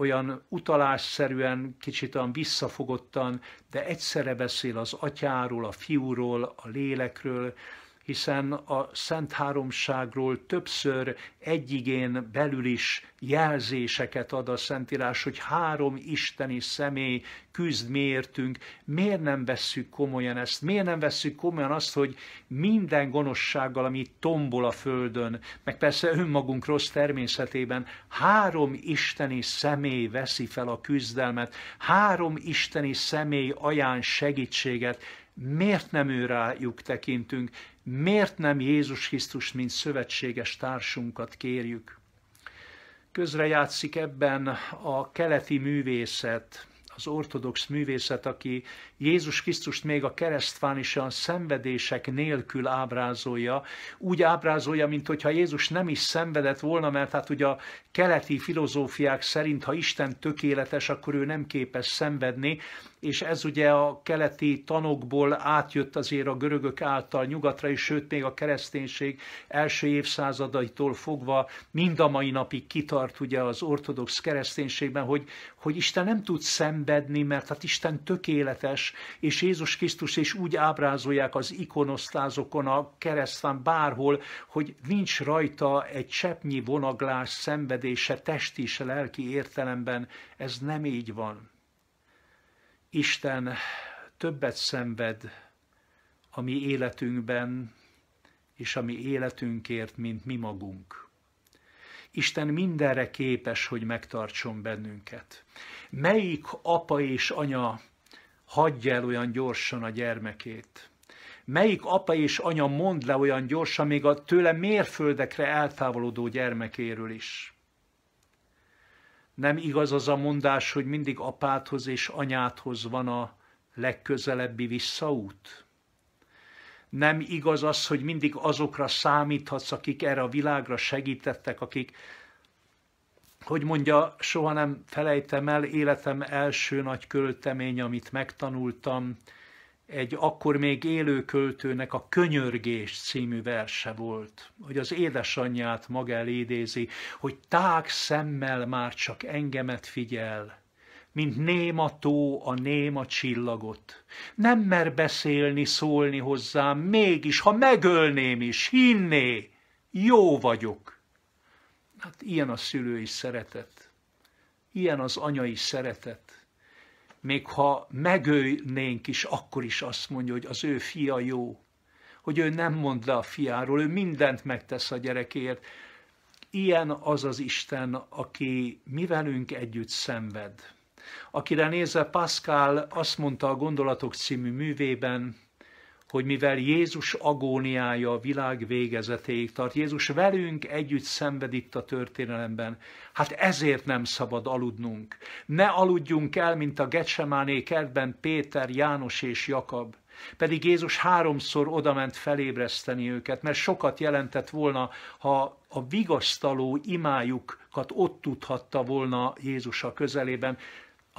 olyan utalásszerűen, kicsit olyan visszafogottan, de egyszerre beszél az atyáról, a fiúról, a lélekről, hiszen a Szent Háromságról többször egyigén belül is jelzéseket ad a Szentírás, hogy három isteni személy küzd miértünk, miért nem vesszük komolyan ezt, miért nem vesszük komolyan azt, hogy minden gonoszsággal, ami tombol a földön, meg persze önmagunk rossz természetében, három isteni személy veszi fel a küzdelmet, három isteni személy ajánl segítséget, miért nem őrájuk tekintünk, miért nem Jézus Krisztus, mint szövetséges társunkat kérjük? Közrejátszik ebben a keleti művészet, az ortodox művészet, aki Jézus Krisztust még a keresztván is a szenvedések nélkül ábrázolja, úgy ábrázolja, mint hogyha Jézus nem is szenvedett volna, mert hát ugye a keleti filozófiák szerint, ha Isten tökéletes, akkor ő nem képes szenvedni, és ez ugye a keleti tanokból átjött azért a görögök által nyugatra, és sőt még a kereszténység első évszázadaitól fogva mind a mai napig kitart ugye az ortodox kereszténységben, hogy, hogy Isten nem tud szenvedni, mert hát Isten tökéletes, és Jézus Krisztus és úgy ábrázolják az ikonosztázokon, a keresztván bárhol, hogy nincs rajta egy cseppnyi vonaglás, szenvedése, testi és lelki értelemben. Ez nem így van. Isten többet szenved a mi életünkben és a mi életünkért, mint mi magunk. Isten mindenre képes, hogy megtartson bennünket. Melyik apa és anya hagyja el olyan gyorsan a gyermekét? Melyik apa és anya mond le olyan gyorsan, még a tőle mérföldekre eltávolodó gyermekéről is? nem igaz az a mondás, hogy mindig apádhoz és anyádhoz van a legközelebbi visszaút? Nem igaz az, hogy mindig azokra számíthatsz, akik erre a világra segítettek, akik, hogy mondja, soha nem felejtem el életem első nagy költemény, amit megtanultam, egy akkor még élő költőnek a Könyörgés című verse volt, hogy az édesanyját maga elidézi, hogy tág szemmel már csak engemet figyel, mint néma tó a néma csillagot. Nem mer beszélni, szólni hozzám, mégis, ha megölném is, hinné, jó vagyok. Hát ilyen a szülői szeretet, ilyen az anyai szeretet még ha megölnénk is, akkor is azt mondja, hogy az ő fia jó, hogy ő nem mond le a fiáról, ő mindent megtesz a gyerekért. Ilyen az az Isten, aki mi velünk együtt szenved. Akire nézve Pascal azt mondta a Gondolatok című művében, hogy mivel Jézus agóniája a világ végezetéig tart, Jézus velünk együtt szenved itt a történelemben, hát ezért nem szabad aludnunk. Ne aludjunk el, mint a Getsemáné kertben Péter, János és Jakab. Pedig Jézus háromszor odament felébreszteni őket, mert sokat jelentett volna, ha a vigasztaló imájukat ott tudhatta volna Jézus a közelében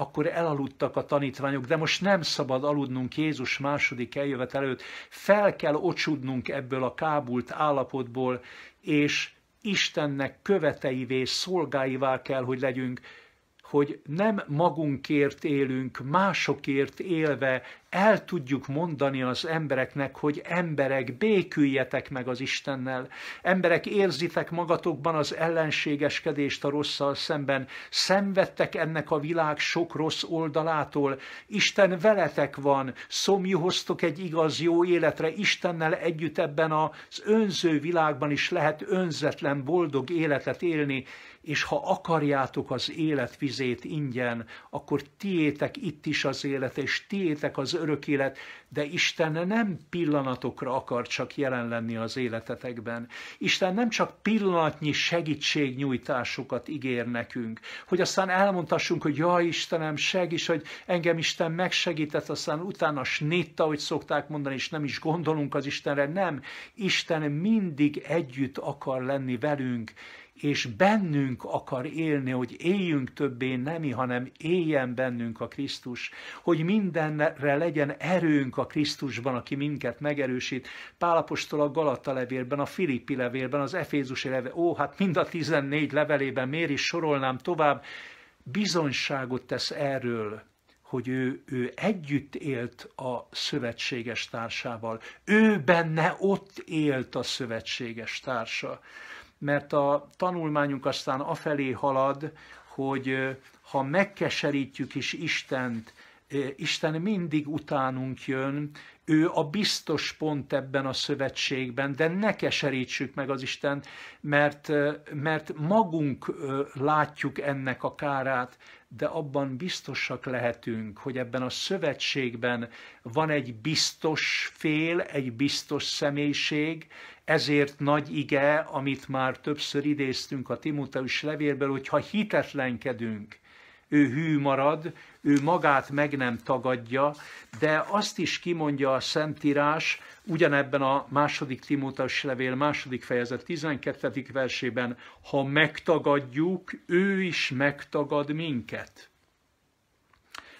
akkor elaludtak a tanítványok, de most nem szabad aludnunk Jézus második eljövet előtt. Fel kell ocsudnunk ebből a kábult állapotból, és Istennek követeivé, szolgáivá kell, hogy legyünk, hogy nem magunkért élünk, másokért élve el tudjuk mondani az embereknek, hogy emberek, béküljetek meg az Istennel. Emberek, érzitek magatokban az ellenségeskedést a rosszal szemben. Szenvedtek ennek a világ sok rossz oldalától. Isten veletek van, szomjuhoztok egy igaz jó életre. Istennel együtt ebben az önző világban is lehet önzetlen, boldog életet élni és ha akarjátok az élet vizét ingyen, akkor tiétek itt is az élet, és tiétek az örök élet, de Isten nem pillanatokra akar csak jelen lenni az életetekben. Isten nem csak pillanatnyi segítségnyújtásokat ígér nekünk, hogy aztán elmondhassunk, hogy jaj Istenem, segíts, hogy engem Isten megsegített, aztán utána snitta, hogy szokták mondani, és nem is gondolunk az Istenre. Nem, Isten mindig együtt akar lenni velünk, és bennünk akar élni, hogy éljünk többé nemi, hanem éljen bennünk a Krisztus, hogy mindenre legyen erőnk a Krisztusban, aki minket megerősít. Pálapostól a Galata levélben, a Filippi levélben, az Efézusi levélben, ó, hát mind a 14 levelében miért is sorolnám tovább, bizonyságot tesz erről, hogy ő, ő együtt élt a szövetséges társával, ő benne ott élt a szövetséges társa mert a tanulmányunk aztán afelé halad, hogy ha megkeserítjük is Istent, Isten mindig utánunk jön, ő a biztos pont ebben a szövetségben, de ne keserítsük meg az Isten, mert, mert magunk látjuk ennek a kárát, de abban biztosak lehetünk, hogy ebben a szövetségben van egy biztos fél, egy biztos személyiség, ezért nagy ige, amit már többször idéztünk a Timóteus levélből, hogyha hitetlenkedünk, ő hű marad, ő magát meg nem tagadja, de azt is kimondja a Szentírás, ugyanebben a második Timóteus levél második fejezet 12. versében, ha megtagadjuk, ő is megtagad minket.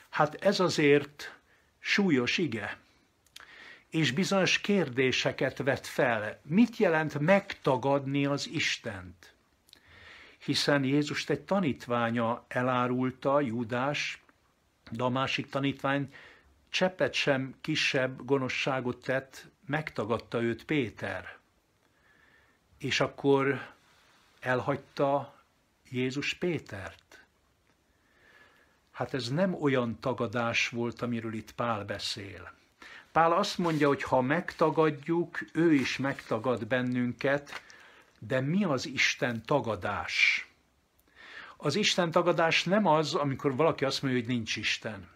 Hát ez azért súlyos ige és bizonyos kérdéseket vet fel. Mit jelent megtagadni az Istent? Hiszen Jézust egy tanítványa elárulta, Júdás, de a másik tanítvány cseppet sem kisebb gonoszságot tett, megtagadta őt Péter. És akkor elhagyta Jézus Pétert. Hát ez nem olyan tagadás volt, amiről itt Pál beszél. Pál azt mondja, hogy ha megtagadjuk, ő is megtagad bennünket, de mi az Isten tagadás? Az Isten tagadás nem az, amikor valaki azt mondja, hogy nincs Isten.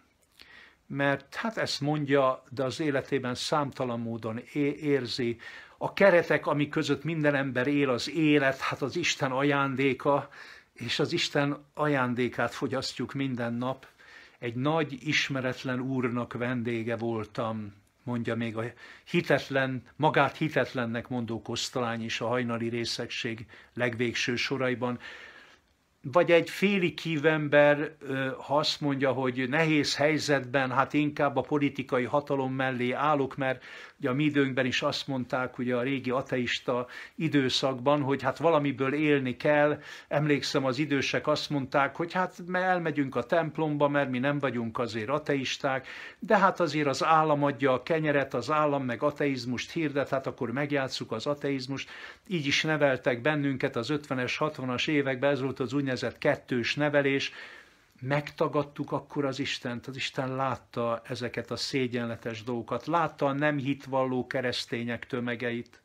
Mert hát ezt mondja, de az életében számtalan módon érzi. A keretek, ami között minden ember él, az élet, hát az Isten ajándéka, és az Isten ajándékát fogyasztjuk minden nap. Egy nagy, ismeretlen úrnak vendége voltam, mondja még a hitetlen, magát hitetlennek mondó kosztalány is a hajnali részegség legvégső soraiban vagy egy féli kívember, ha azt mondja, hogy nehéz helyzetben, hát inkább a politikai hatalom mellé állok, mert ugye a mi időnkben is azt mondták, ugye a régi ateista időszakban, hogy hát valamiből élni kell. Emlékszem, az idősek azt mondták, hogy hát mi elmegyünk a templomba, mert mi nem vagyunk azért ateisták, de hát azért az állam adja a kenyeret, az állam meg ateizmust hirdet, hát akkor megjátszuk az ateizmust. Így is neveltek bennünket az 50-es, 60-as években, ez volt az úgynevezett környezet, kettős nevelés, megtagadtuk akkor az Istent, az Isten látta ezeket a szégyenletes dolgokat, látta a nem hitvalló keresztények tömegeit.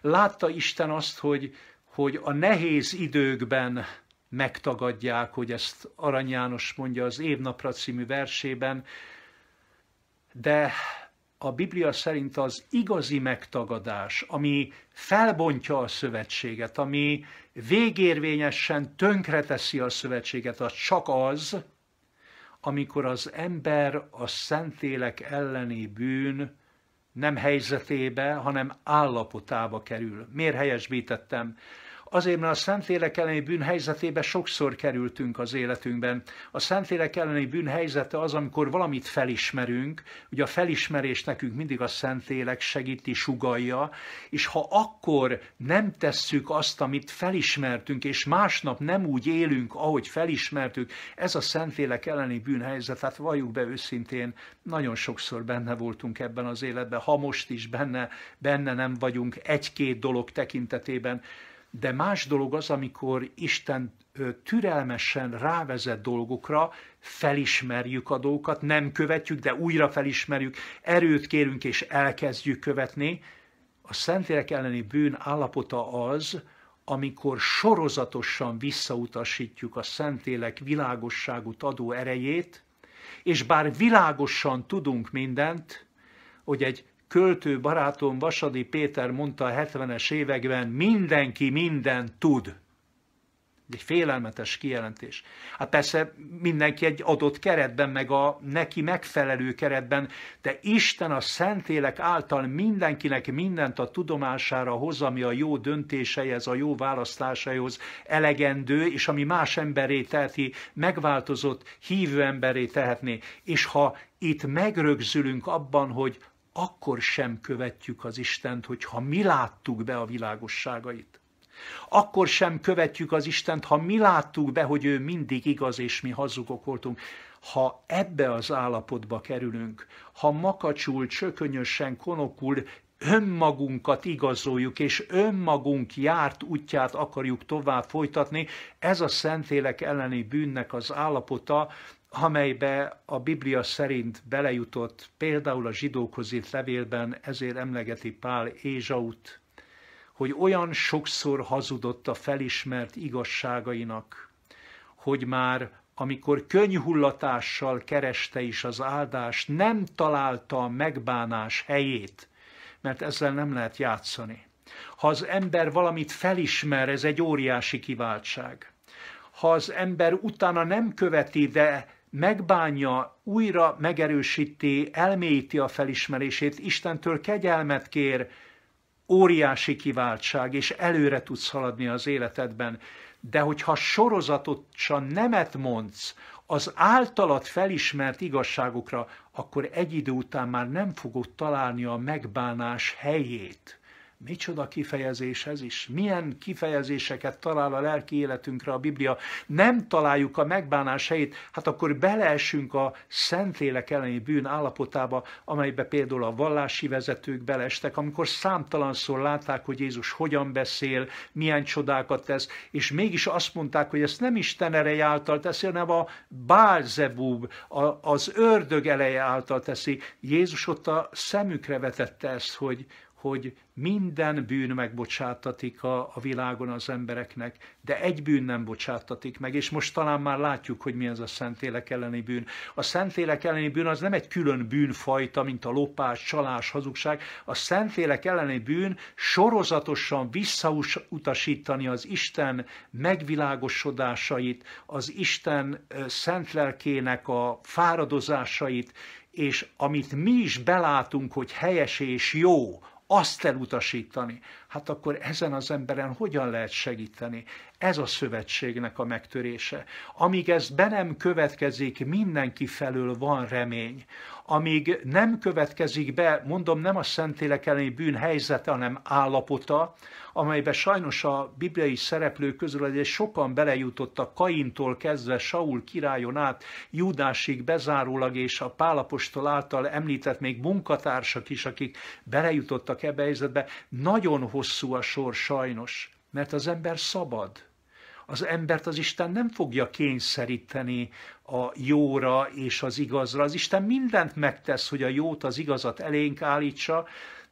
Látta Isten azt, hogy, hogy a nehéz időkben megtagadják, hogy ezt Arany János mondja az Évnapra című versében, de a Biblia szerint az igazi megtagadás, ami felbontja a szövetséget, ami végérvényesen tönkreteszi a szövetséget, az csak az, amikor az ember a szentélek elleni bűn nem helyzetébe, hanem állapotába kerül. Miért helyesbítettem? Azért, mert a Szentlélek elleni bűn helyzetébe sokszor kerültünk az életünkben. A Szentlélek elleni bűn helyzete az, amikor valamit felismerünk, ugye a felismerés nekünk mindig a Szentlélek segíti, sugalja, és ha akkor nem tesszük azt, amit felismertünk, és másnap nem úgy élünk, ahogy felismertük, ez a Szentlélek elleni helyzet. hát valljuk be őszintén, nagyon sokszor benne voltunk ebben az életben, ha most is benne, benne nem vagyunk egy-két dolog tekintetében, de más dolog az, amikor Isten türelmesen rávezet dolgokra, felismerjük a dolgokat, nem követjük, de újra felismerjük, erőt kérünk és elkezdjük követni. A szentélek elleni bűn állapota az, amikor sorozatosan visszautasítjuk a szentélek világosságot adó erejét, és bár világosan tudunk mindent, hogy egy költő barátom Vasadi Péter mondta a 70-es években, mindenki minden tud. Egy félelmetes kijelentés. Hát persze mindenki egy adott keretben, meg a neki megfelelő keretben, de Isten a Szentélek által mindenkinek mindent a tudomására hoz, ami a jó döntéseihez, a jó választásaihoz elegendő, és ami más emberé teheti, megváltozott hívő emberé tehetné. És ha itt megrögzülünk abban, hogy akkor sem követjük az Istent, hogyha mi láttuk be a világosságait. Akkor sem követjük az Istent, ha mi láttuk be, hogy ő mindig igaz, és mi hazugok voltunk. Ha ebbe az állapotba kerülünk, ha makacsul, csökönyösen, konokul, önmagunkat igazoljuk, és önmagunk járt útját akarjuk tovább folytatni, ez a Szentélek elleni bűnnek az állapota, amelybe a Biblia szerint belejutott például a zsidókhoz írt levélben, ezért emlegeti Pál Ézsaut, hogy olyan sokszor hazudott a felismert igazságainak, hogy már amikor könyhullatással kereste is az áldást, nem találta a megbánás helyét, mert ezzel nem lehet játszani. Ha az ember valamit felismer, ez egy óriási kiváltság. Ha az ember utána nem követi, de megbánja, újra megerősíti, elmélyíti a felismerését, Istentől kegyelmet kér, óriási kiváltság, és előre tudsz haladni az életedben. De hogyha sorozatosan nemet mondsz az általad felismert igazságokra, akkor egy idő után már nem fogod találni a megbánás helyét. Micsoda kifejezés ez is? Milyen kifejezéseket talál a lelki életünkre a Biblia? Nem találjuk a megbánás helyét, hát akkor beleesünk a szentlélek elleni bűn állapotába, amelybe például a vallási vezetők belestek, amikor számtalanszor látták, hogy Jézus hogyan beszél, milyen csodákat tesz, és mégis azt mondták, hogy ezt nem Isten ereje által teszi, hanem a Bálzebub, az ördög eleje által teszi. Jézus ott a szemükre vetette ezt, hogy, hogy minden bűn megbocsátatik a, a világon az embereknek, de egy bűn nem bocsátatik meg, és most talán már látjuk, hogy mi ez a Szentlélek elleni bűn. A Szentlélek elleni bűn az nem egy külön bűnfajta, mint a lopás, csalás, hazugság. A Szentlélek elleni bűn sorozatosan visszautasítani az Isten megvilágosodásait, az Isten szent lelkének a fáradozásait, és amit mi is belátunk, hogy helyes és jó, azt elutasítani. Hát akkor ezen az emberen hogyan lehet segíteni? Ez a szövetségnek a megtörése. Amíg ez be nem következik, mindenki felől van remény. Amíg nem következik be, mondom, nem a szentélek elleni bűn helyzete, hanem állapota, amelybe sajnos a bibliai szereplők közül egy sokan belejutottak Kaintól kezdve Saul királyon át, Júdásig bezárólag és a pálapostól által említett még munkatársak is, akik belejutottak ebbe a helyzetbe, nagyon hosszú a sor sajnos, mert az ember szabad az embert az Isten nem fogja kényszeríteni a jóra és az igazra. Az Isten mindent megtesz, hogy a jót, az igazat elénk állítsa,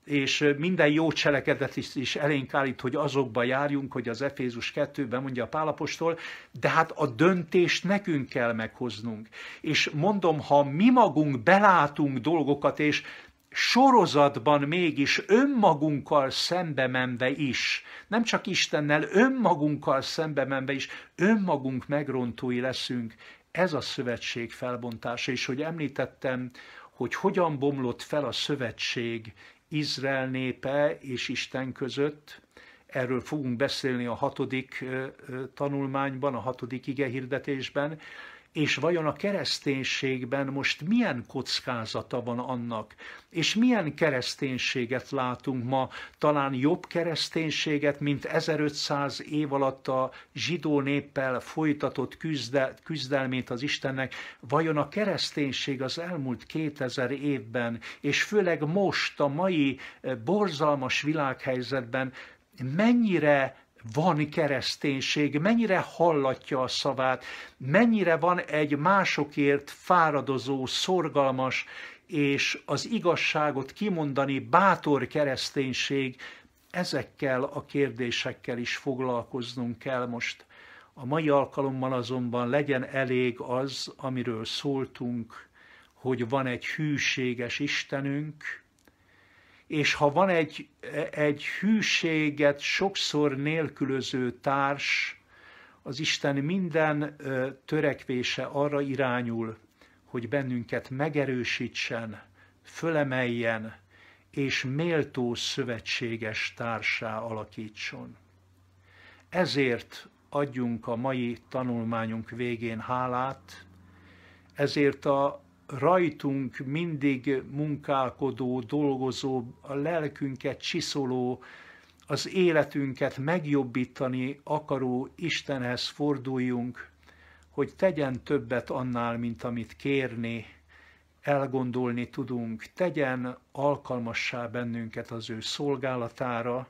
és minden jó cselekedet is, is elénk állít, hogy azokba járjunk, hogy az Efézus 2-ben mondja a Pálapostól, de hát a döntést nekünk kell meghoznunk. És mondom, ha mi magunk belátunk dolgokat, és sorozatban mégis önmagunkkal szembe menve is, nem csak Istennel, önmagunkkal szembe menve is, önmagunk megrontói leszünk. Ez a szövetség felbontása, és hogy említettem, hogy hogyan bomlott fel a szövetség Izrael népe és Isten között. Erről fogunk beszélni a hatodik tanulmányban, a hatodik ige hirdetésben és vajon a kereszténységben most milyen kockázata van annak, és milyen kereszténységet látunk ma, talán jobb kereszténységet, mint 1500 év alatt a zsidó néppel folytatott küzde, küzdelmét az Istennek, vajon a kereszténység az elmúlt 2000 évben, és főleg most a mai eh, borzalmas világhelyzetben mennyire van kereszténység, mennyire hallatja a szavát, mennyire van egy másokért fáradozó, szorgalmas és az igazságot kimondani bátor kereszténység, ezekkel a kérdésekkel is foglalkoznunk kell most. A mai alkalommal azonban legyen elég az, amiről szóltunk, hogy van egy hűséges Istenünk, és ha van egy, egy hűséget sokszor nélkülöző társ, az Isten minden törekvése arra irányul, hogy bennünket megerősítsen, fölemeljen, és méltó szövetséges társá alakítson. Ezért adjunk a mai tanulmányunk végén hálát, ezért a rajtunk mindig munkálkodó, dolgozó, a lelkünket csiszoló, az életünket megjobbítani akaró Istenhez forduljunk, hogy tegyen többet annál, mint amit kérni, elgondolni tudunk, tegyen alkalmassá bennünket az ő szolgálatára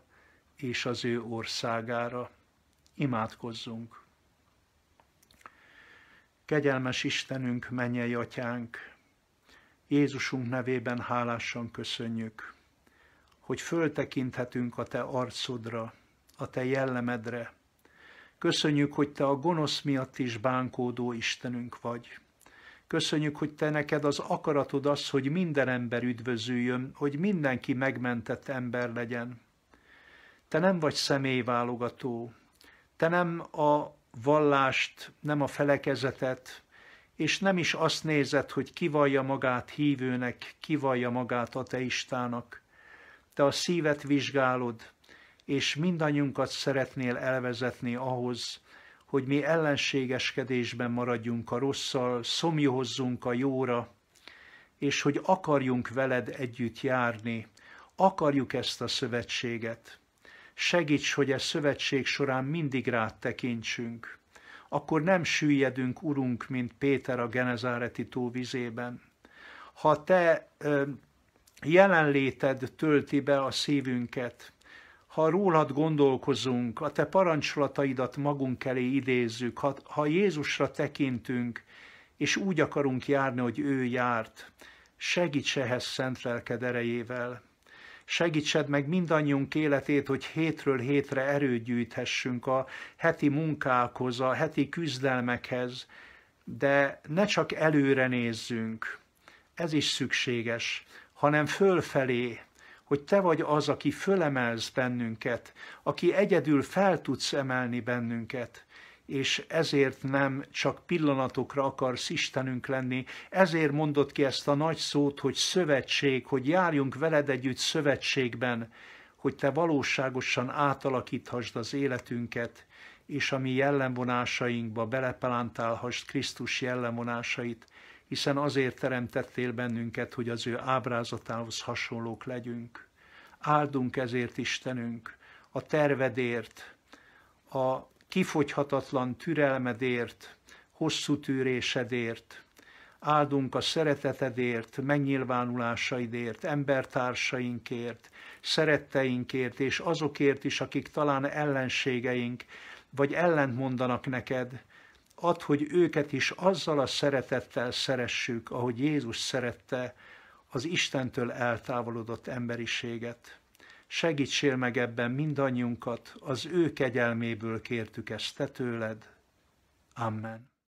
és az ő országára. Imádkozzunk! Kegyelmes Istenünk, mennyei atyánk, Jézusunk nevében hálásan köszönjük, hogy föltekinthetünk a Te arcodra, a Te jellemedre. Köszönjük, hogy Te a gonosz miatt is bánkódó Istenünk vagy. Köszönjük, hogy Te neked az akaratod az, hogy minden ember üdvözüljön, hogy mindenki megmentett ember legyen. Te nem vagy személyválogató, Te nem a vallást, nem a felekezetet, és nem is azt nézett, hogy kivallja magát hívőnek, kivallja magát ateistának. Te a szívet vizsgálod, és mindannyiunkat szeretnél elvezetni ahhoz, hogy mi ellenségeskedésben maradjunk a rosszal, szomjohozzunk a jóra, és hogy akarjunk veled együtt járni, akarjuk ezt a szövetséget segíts, hogy e szövetség során mindig rád tekintsünk. Akkor nem süllyedünk, Urunk, mint Péter a Genezáreti tó vizében. Ha Te ö, jelenléted tölti be a szívünket, ha rólad gondolkozunk, a Te parancsolataidat magunk elé idézzük, ha, ha Jézusra tekintünk, és úgy akarunk járni, hogy ő járt, segíts ehhez szent lelked erejével. Segítsed meg mindannyiunk életét, hogy hétről hétre erőt gyűjthessünk a heti munkákhoz, a heti küzdelmekhez, de ne csak előre nézzünk, ez is szükséges, hanem fölfelé, hogy te vagy az, aki fölemelsz bennünket, aki egyedül fel tudsz emelni bennünket, és ezért nem csak pillanatokra akarsz Istenünk lenni. Ezért mondott ki ezt a nagy szót, hogy szövetség, hogy járjunk veled együtt szövetségben, hogy te valóságosan átalakíthasd az életünket, és a mi jellemvonásainkba belepalántálhasd Krisztus jellemvonásait, hiszen azért teremtettél bennünket, hogy az ő ábrázatához hasonlók legyünk. Áldunk ezért Istenünk, a tervedért, a kifogyhatatlan türelmedért, hosszú tűrésedért, áldunk a szeretetedért, megnyilvánulásaidért, embertársainkért, szeretteinkért, és azokért is, akik talán ellenségeink, vagy ellent mondanak neked, add, hogy őket is azzal a szeretettel szeressük, ahogy Jézus szerette az Istentől eltávolodott emberiséget. Segítsél meg ebben mindannyiunkat, az ő kegyelméből kértük ezt te tőled. Amen.